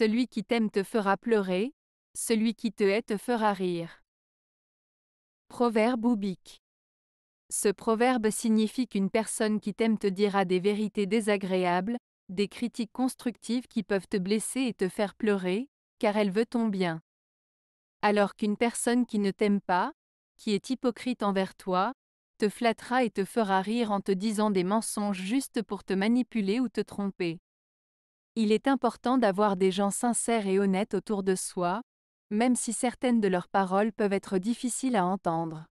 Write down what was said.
Celui qui t'aime te fera pleurer, celui qui te hait te fera rire. Proverbe oubique. Ce proverbe signifie qu'une personne qui t'aime te dira des vérités désagréables, des critiques constructives qui peuvent te blesser et te faire pleurer, car elle veut ton bien. Alors qu'une personne qui ne t'aime pas, qui est hypocrite envers toi, te flattera et te fera rire en te disant des mensonges juste pour te manipuler ou te tromper. Il est important d'avoir des gens sincères et honnêtes autour de soi, même si certaines de leurs paroles peuvent être difficiles à entendre.